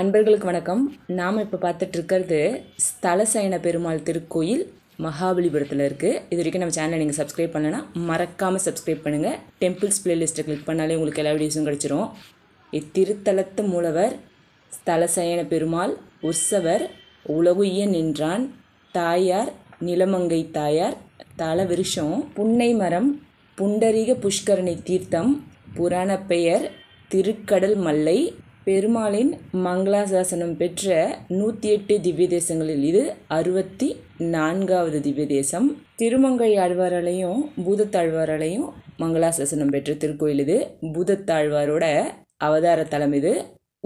அன்பர்களுக்கு வணக்கம் நாம் இப்போ பார்த்துட்டு இருக்கிறது ஸ்தலசயன பெருமாள் திருக்கோயில் மகாபலிபுரத்தில் இருக்குது இது வரைக்கும் நம்ம சேனலை நீங்கள் சப்ஸ்கிரைப் பண்ணலன்னா மறக்காமல் சப்ஸ்கிரைப் பண்ணுங்கள் டெம்பிள்ஸ் பிளேலிஸ்ட்டை கிளிக் பண்ணாலே உங்களுக்கு எல்லா வீடியோஸும் கிடச்சிரும் இத்திருத்தலத்து மூலவர் ஸ்தலசயன பெருமாள் உற்சவர் உலகுய நின்றான் தாயார் நிலமங்கை தாயார் தல விருஷம் புன்னை மரம் புண்டரீக புஷ்கரணி தீர்த்தம் புராண பெயர் திருக்கடல் மல்லை பெருமாளின் மங்களாசாசனம் பெற்ற நூற்றி எட்டு திவ்ய தேசங்களில் இது அறுபத்தி நான்காவது திவ்ய தேசம் திருமங்கை ஆழ்வாராலையும் பூதத்தாழ்வாராலையும் மங்களாசாசனம் பெற்ற திருக்கோயில் இது பூதத்தாழ்வாரோட அவதார தலம் இது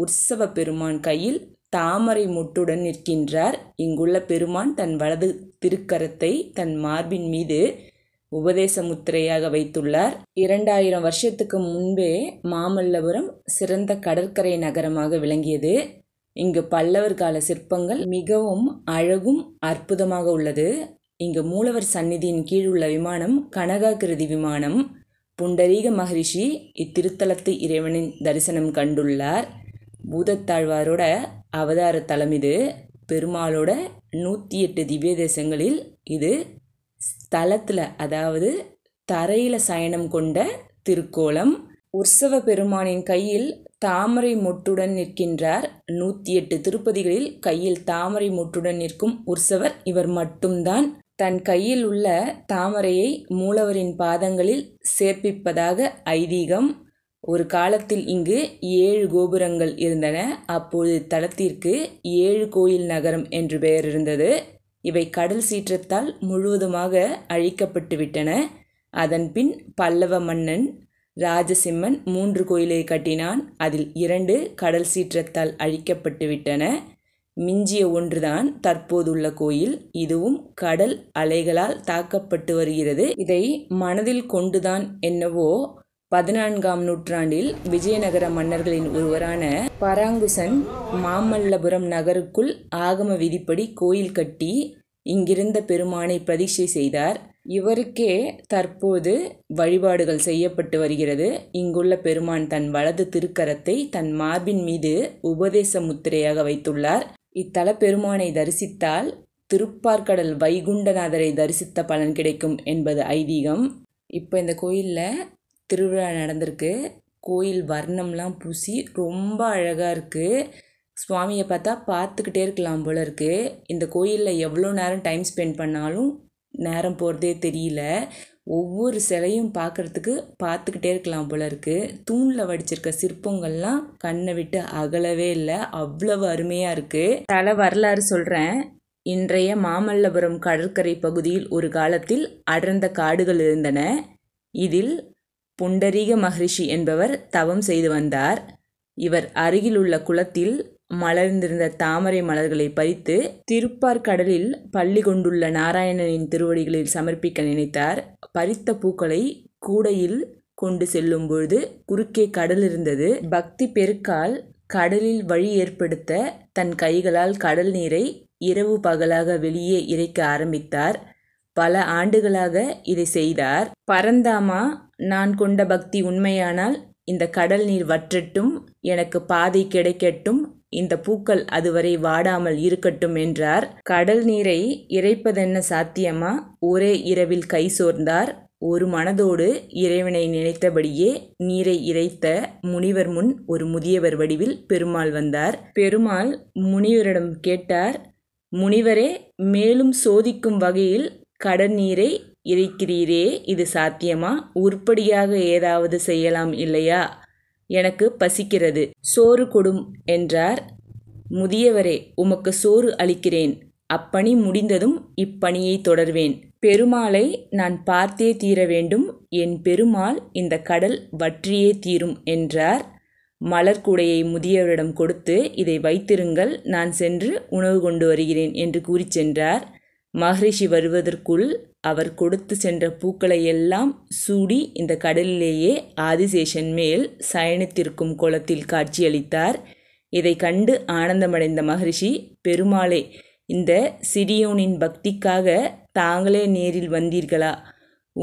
உற்சவ பெருமான் கையில் தாமரை முட்டுடன் நிற்கின்றார் இங்குள்ள பெருமான் தன் வலது திருக்கரத்தை தன் மார்பின் மீது உபதேச முத்திரையாக வைத்துள்ளார் இரண்டாயிரம் வருஷத்துக்கு முன்பே மாமல்லபுரம் சிறந்த கடற்கரை நகரமாக விளங்கியது இங்கு பல்லவர் கால சிற்பங்கள் மிகவும் அழகும் அற்புதமாக உள்ளது இங்கு மூலவர் சந்நிதியின் கீழ் உள்ள விமானம் கனகாகிருதி விமானம் புண்டரீக மகரிஷி இத்திருத்தலத்து இறைவனின் தரிசனம் கண்டுள்ளார் பூதத்தாழ்வாரோட அவதார தலம் இது பெருமாளோட நூற்றி எட்டு திவ்ய தேசங்களில் இது ஸ்தலத்தில் அதாவது தரையில் சயனம் கொண்ட திருக்கோலம் உற்சவ பெருமானின் கையில் தாமரை மொட்டுடன் நிற்கின்றார் நூற்றி எட்டு திருப்பதிகளில் கையில் தாமரை மொட்டுடன் நிற்கும் உற்சவர் இவர் மட்டும்தான் தன் கையில் உள்ள தாமரையை மூலவரின் பாதங்களில் சேர்ப்பிப்பதாக ஐதீகம் ஒரு காலத்தில் இங்கு ஏழு கோபுரங்கள் இருந்தன அப்போது தலத்திற்கு ஏழு கோயில் நகரம் என்று பெயர் இருந்தது இவை கடல் சீற்றத்தால் முழுவதுமாக அழிக்கப்பட்டுவிட்டன அதன்பின் பல்லவ மன்னன் ராஜசிம்மன் மூன்று கோயிலை கட்டினான் அதில் இரண்டு கடல் சீற்றத்தால் அழிக்கப்பட்டுவிட்டன மிஞ்சிய ஒன்றுதான் தற்போதுள்ள கோயில் இதுவும் கடல் அலைகளால் தாக்கப்பட்டு வருகிறது இதை மனதில் கொண்டுதான் என்னவோ பதினான்காம் நூற்றாண்டில் விஜயநகர மன்னர்களின் ஒருவரான பராங்குசன் மாமல்லபுரம் நகருக்குள் ஆகம விதிப்படி கோயில் கட்டி இங்கிருந்த பெருமானை பிரதிஷ்டை செய்தார் இவருக்கே தற்போது வழிபாடுகள் செய்யப்பட்டு வருகிறது இங்குள்ள பெருமான் தன் வலது திருக்கரத்தை தன் மார்பின் மீது உபதேச முத்திரையாக வைத்துள்ளார் இத்தல பெருமானை தரிசித்தால் திருப்பார்கடல் வைகுண்டநாதரை தரிசித்த பலன் கிடைக்கும் என்பது ஐதீகம் இப்போ இந்த கோயிலில் திருவிழா நடந்திருக்கு கோயில் வர்ணம்லாம் பூசி ரொம்ப அழகாக இருக்குது சுவாமியை பார்த்தா பார்த்துக்கிட்டே இருக்கலாம் போல் இருக்குது இந்த கோயிலில் எவ்வளோ நேரம் டைம் ஸ்பெண்ட் பண்ணாலும் நேரம் போகிறதே தெரியல ஒவ்வொரு சிலையும் பார்க்குறதுக்கு பார்த்துக்கிட்டே இருக்கலாம் போல் இருக்குது தூணில் வடிச்சிருக்க சிற்பங்கள்லாம் கண்ணை விட்டு அகலவே இல்லை அவ்வளவு அருமையாக இருக்குது தலை வரலாறு சொல்கிறேன் இன்றைய மாமல்லபுரம் கடற்கரை பகுதியில் ஒரு காலத்தில் அடர்ந்த காடுகள் இருந்தன இதில் புண்டரீக மகரிஷி என்பவர் தவம் செய்து வந்தார் இவர் அருகிலுள்ள குளத்தில் மலர்ந்திருந்த தாமரை மலர்களை பறித்து திருப்பார் கடலில் பள்ளி கொண்டுள்ள நாராயணனின் திருவடிகளில் சமர்ப்பிக்க நினைத்தார் பறித்த பூக்களை கூடையில் கொண்டு செல்லும் பொழுது குறுக்கே கடல் இருந்தது பக்தி பெருக்கால் கடலில் வழி ஏற்படுத்த தன் கைகளால் கடல் நீரை இரவு பகலாக வெளியே இறைக்க ஆரம்பித்தார் பல ஆண்டுகளாக இதை செய்தார் பரந்தாமா நான் கொண்ட பக்தி உண்மையானால் இந்த கடல் நீர் வற்றட்டும் எனக்கு பாதை கிடைக்கட்டும் இந்த பூக்கள் அதுவரை வாடாமல் இருக்கட்டும் என்றார் கடல் நீரை இறைப்பதென்ன சாத்தியமா ஒரே இரவில் கை சோர்ந்தார் ஒரு மனதோடு இறைவனை நினைத்தபடியே நீரை இறைத்த முனிவர் முன் ஒரு முதியவர் வடிவில் பெருமாள் வந்தார் பெருமாள் முனிவரிடம் கேட்டார் முனிவரே மேலும் சோதிக்கும் வகையில் கடநீரை இறைக்கிறீரே இது சாத்தியமா உருப்படியாக ஏதாவது செய்யலாம் இல்லையா எனக்கு பசிக்கிறது சோறு கொடும் என்றார் முதியவரே உமக்கு சோறு அளிக்கிறேன் அப்பணி முடிந்ததும் இப்பணியை தொடர்வேன் பெருமாளை நான் பார்த்தே தீர வேண்டும் என் பெருமாள் இந்த கடல் வற்றியே தீரும் என்றார் மலர்கூடையை முதியவரிடம் கொடுத்து இதை வைத்திருங்கள் நான் சென்று உணவு கொண்டு வருகிறேன் என்று கூறி சென்றார் மகரிஷி வருவதற்குள் அவர் கொடுத்து சென்ற பூக்களை எல்லாம் சூடி இந்த கடலிலேயே ஆதிசேஷன் மேல் சயனித்திருக்கும் குளத்தில் காட்சியளித்தார் இதை கண்டு ஆனந்தமடைந்த மகரிஷி பெருமாளே இந்த சிறியோனின் பக்திக்காக தாங்களே நேரில் வந்தீர்களா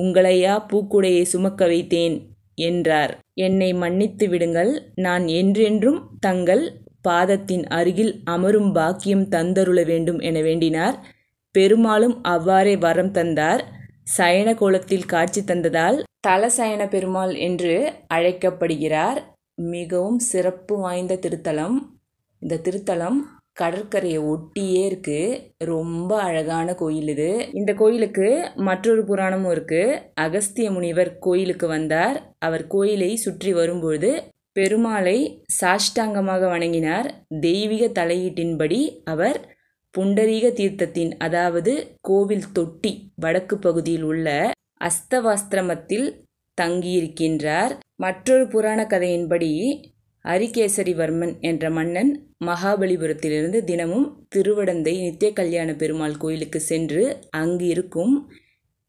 உங்களையா பூக்குடையை சுமக்க வைத்தேன் என்றார் என்னை மன்னித்து விடுங்கள் நான் என்றென்றும் தங்கள் பாதத்தின் அருகில் அமரும் பாக்கியம் தந்தருள வேண்டும் என வேண்டினார் பெருமாளும் அவ்வாறே வரம் தந்தார் சயன கோலத்தில் காட்சி தந்ததால் தலசயன பெருமாள் என்று அழைக்கப்படுகிறார் மிகவும் சிறப்பு வாய்ந்த திருத்தலம் இந்த திருத்தலம் கடற்கரையை ஒட்டியே இருக்கு ரொம்ப அழகான கோயில் இது இந்த கோயிலுக்கு மற்றொரு புராணமும் இருக்கு அகஸ்திய முனிவர் கோயிலுக்கு வந்தார் அவர் கோயிலை சுற்றி வரும்பொழுது பெருமாளை சாஷ்டாங்கமாக வணங்கினார் தெய்வீக தலையீட்டின்படி அவர் புண்டரீக தீர்த்தத்தின் அதாவது கோவில் தொட்டி வடக்கு பகுதியில் உள்ள அஸ்தவாஸ்திரமத்தில் தங்கியிருக்கின்றார் மற்றொரு புராண கதையின்படி அரிகேசரிவர்மன் என்ற மன்னன் மகாபலிபுரத்திலிருந்து தினமும் திருவடந்தை நித்திய கல்யாண பெருமாள் கோயிலுக்கு சென்று அங்கு இருக்கும்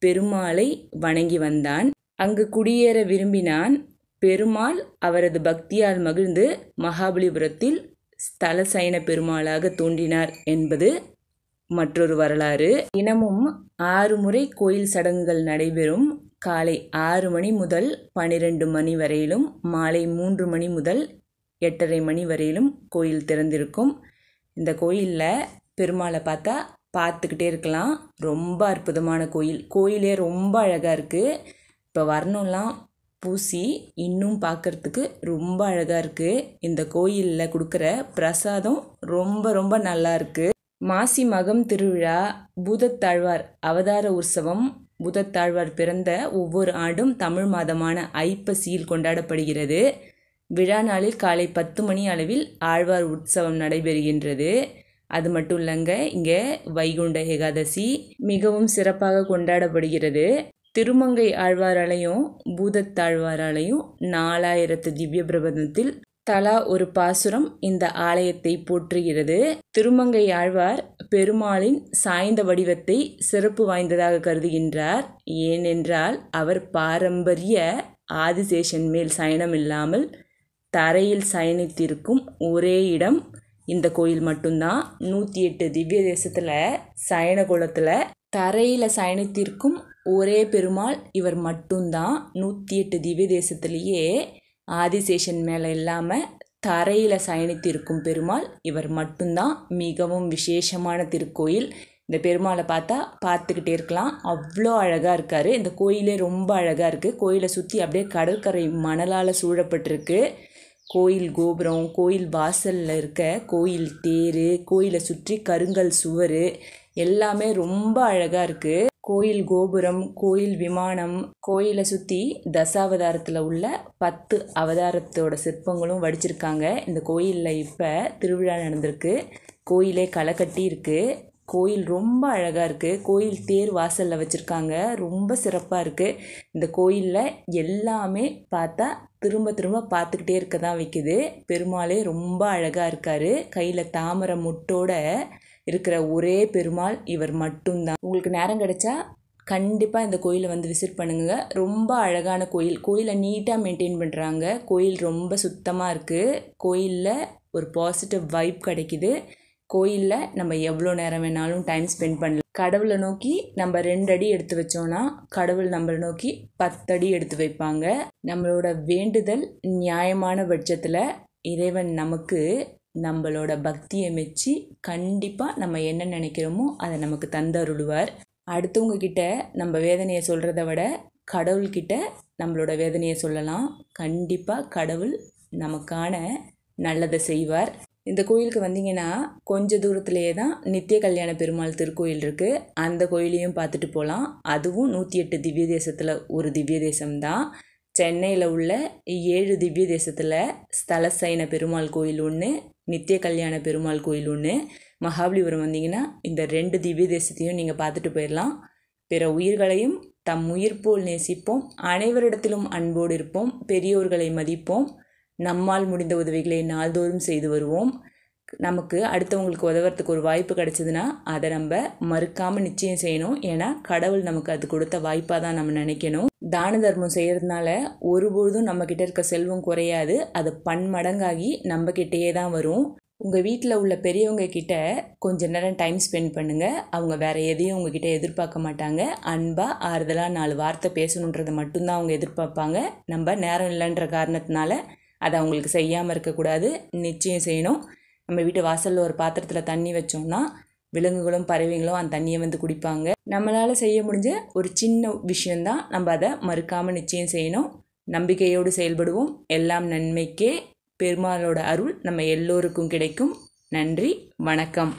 பெருமாளை வணங்கி வந்தான் அங்கு குடியேற விரும்பினான் பெருமாள் அவரது பக்தியால் மகிழ்ந்து மகாபலிபுரத்தில் ஸ்தல சைன பெருமாளாக தூண்டினார் என்பது மற்றொரு வரலாறு தினமும் ஆறு முறை கோயில் சடங்குகள் நடைபெறும் காலை ஆறு மணி முதல் பனிரெண்டு மணி வரையிலும் மாலை மூன்று மணி முதல் எட்டரை மணி வரையிலும் கோயில் திறந்திருக்கும் இந்த கோயிலில் பெருமாளை பார்த்தா பார்த்துக்கிட்டே இருக்கலாம் ரொம்ப அற்புதமான கோயில் கோயிலே ரொம்ப அழகாக இருக்குது இப்போ வரணும்லாம் பூசி இன்னும் பார்க்குறதுக்கு ரொம்ப அழகாக இருக்குது இந்த கோயிலில் கொடுக்குற பிரசாதம் ரொம்ப ரொம்ப நல்லா இருக்குது மாசி மகம் திருவிழா பூதத்தாழ்வார் அவதார உற்சவம் பூதத்தாழ்வார் பிறந்த ஒவ்வொரு ஆண்டும் தமிழ் மாதமான ஐப்பசியில் கொண்டாடப்படுகிறது விழா நாளில் காலை பத்து மணி அளவில் ஆழ்வார் உற்சவம் நடைபெறுகின்றது அது மட்டும் இல்லைங்க இங்கே வைகுண்ட ஏகாதசி மிகவும் சிறப்பாக கொண்டாடப்படுகிறது திருமங்கை ஆழ்வாராலையும் பூதத்தாழ்வாராலையும் நாலாயிரத்து திவ்ய பிரபந்தத்தில் தலா ஒரு பாசுரம் இந்த ஆலயத்தை போற்றுகிறது திருமங்கை ஆழ்வார் பெருமாளின் சாய்ந்த வடிவத்தை சிறப்பு வாய்ந்ததாக கருதுகின்றார் ஏனென்றால் அவர் பாரம்பரிய ஆதிசேஷன் மேல் சயனம் இல்லாமல் தரையில் சயனித்திருக்கும் ஒரே இடம் இந்த கோயில் மட்டும்தான் நூற்றி எட்டு திவ்ய தேசத்தில் சயன குளத்தில் தரையில் சயனித்திருக்கும் ஒரே பெருமாள் இவர் மட்டும்தான் நூற்றி எட்டு திவ்ய தேசத்துலேயே ஆதிசேஷன் மேலே இல்லாமல் தரையில் சயனித்து இருக்கும் பெருமாள் இவர் மட்டும்தான் மிகவும் விசேஷமான திருக்கோயில் இந்த பெருமாளை பார்த்தா பார்த்துக்கிட்டே இருக்கலாம் அவ்வளோ அழகாக இருக்கார் இந்த கோயிலே ரொம்ப அழகாக இருக்குது கோயிலை சுற்றி அப்படியே கடற்கரை மணலால் சூழப்பட்டிருக்கு கோயில் கோபுரம் கோயில் வாசலில் இருக்க கோயில் தேர் கோயிலை சுற்றி கருங்கல் சுவர் எல்லாமே ரொம்ப அழகாக இருக்குது கோயில் கோபுரம் கோயில் விமானம் கோயிலை சுற்றி தசாவதாரத்தில் உள்ள பத்து அவதாரத்தோட சிற்பங்களும் வடிச்சிருக்காங்க இந்த கோயிலில் இப்போ திருவிழா நடந்திருக்கு கோயிலே களை கட்டி இருக்குது கோயில் ரொம்ப அழகாக இருக்குது கோயில் தேர் வாசலில் வச்சுருக்காங்க ரொம்ப சிறப்பாக இருக்குது இந்த கோயிலில் எல்லாமே பார்த்தா திரும்ப திரும்ப பார்த்துக்கிட்டே இருக்க தான் வைக்குது பெருமாளே ரொம்ப அழகாக இருக்கார் கையில் தாமரை முட்டோட இருக்கிற ஒரே பெருமாள் இவர் மட்டும்தான் உங்களுக்கு நேரம் கிடைச்சா கண்டிப்பாக இந்த கோயிலை வந்து விசிட் பண்ணுங்க ரொம்ப அழகான கோயில் கோயிலை நீட்டாக மெயின்டைன் பண்ணுறாங்க கோயில் ரொம்ப சுத்தமாக இருக்குது கோயிலில் ஒரு பாசிட்டிவ் வைப் கிடைக்கிது கோயிலில் நம்ம எவ்வளோ நேரம் வேணாலும் டைம் ஸ்பெண்ட் பண்ணலாம் கடவுளை நோக்கி நம்ம ரெண்டு அடி எடுத்து வச்சோன்னா கடவுள் நம்மளை நோக்கி பத்தடி எடுத்து வைப்பாங்க நம்மளோட வேண்டுதல் நியாயமான பட்சத்தில் இறைவன் நமக்கு நம்மளோட பக்தியை மெச்சி கண்டிப்பாக நம்ம என்ன நினைக்கிறோமோ அதை நமக்கு தந்தருளுவார் அடுத்தவங்க கிட்ட நம்ம வேதனையை சொல்கிறத விட கடவுள்கிட்ட நம்மளோட வேதனையை சொல்லலாம் கண்டிப்பாக கடவுள் நமக்கான நல்லதை செய்வார் இந்த கோயிலுக்கு வந்தீங்கன்னா கொஞ்ச தூரத்துலேயே தான் நித்திய கல்யாண பெருமாள் திருக்கோயில் இருக்குது அந்த கோயிலையும் பார்த்துட்டு போகலாம் அதுவும் நூற்றி எட்டு திவ்ய தேசத்தில் ஒரு திவ்ய தேசம்தான் சென்னையில் உள்ள ஏழு திவ்ய தேசத்தில் ஸ்தலசைன பெருமாள் கோயில் ஒன்று நித்திய கல்யாண பெருமாள் கோயில் ஒன்று மகாபலிபுரம் வந்தீங்கன்னா இந்த ரெண்டு திவ்ய தேசத்தையும் நீங்கள் பார்த்துட்டு போயிடலாம் பிற உயிர்களையும் தம் உயிர் போல் நேசிப்போம் அனைவரிடத்திலும் அன்போடு இருப்போம் பெரியோர்களை மதிப்போம் நம்மால் முடிந்த உதவிகளை நாள்தோறும் செய்து வருவோம் நமக்கு அடுத்தவங்களுக்கு உதவுறதுக்கு ஒரு வாய்ப்பு கிடைச்சதுன்னா அதை நம்ம மறுக்காமல் நிச்சயம் செய்யணும் ஏன்னா கடவுள் நமக்கு அது கொடுத்த வாய்ப்பாக தான் நம்ம நினைக்கணும் தான தர்மம் செய்கிறதுனால ஒருபொழுதும் நம்மக்கிட்ட இருக்க செல்வம் குறையாது அது பன்மடங்காகி நம்மக்கிட்டேயே தான் வரும் உங்கள் வீட்டில் உள்ள பெரியவங்க கிட்ட கொஞ்ச நேரம் டைம் ஸ்பெண்ட் பண்ணுங்கள் அவங்க வேறு எதையும் உங்ககிட்ட எதிர்பார்க்க மாட்டாங்க அன்பாக ஆறுதலாக நாலு வார்த்தை பேசணுன்றதை மட்டும்தான் அவங்க எதிர்பார்ப்பாங்க நம்ம நேரம் இல்லைன்ற காரணத்தினால அதை அவங்களுக்கு செய்யாமல் இருக்கக்கூடாது நிச்சயம் செய்யணும் நம்ம வீட்டு வாசலில் ஒரு பாத்திரத்தில் தண்ணி வச்சோம்னா விலங்குகளும் பறவைகளும் அந்த தண்ணியை வந்து குடிப்பாங்க நம்மளால் செய்ய முடிஞ்ச ஒரு சின்ன விஷயந்தான் நம்ம அதை மறுக்காமல் நிச்சயம் செய்யணும் நம்பிக்கையோடு செயல்படுவோம் எல்லாம் நன்மைக்கே பெருமாளோட அருள் நம்ம எல்லோருக்கும் கிடைக்கும் நன்றி வணக்கம்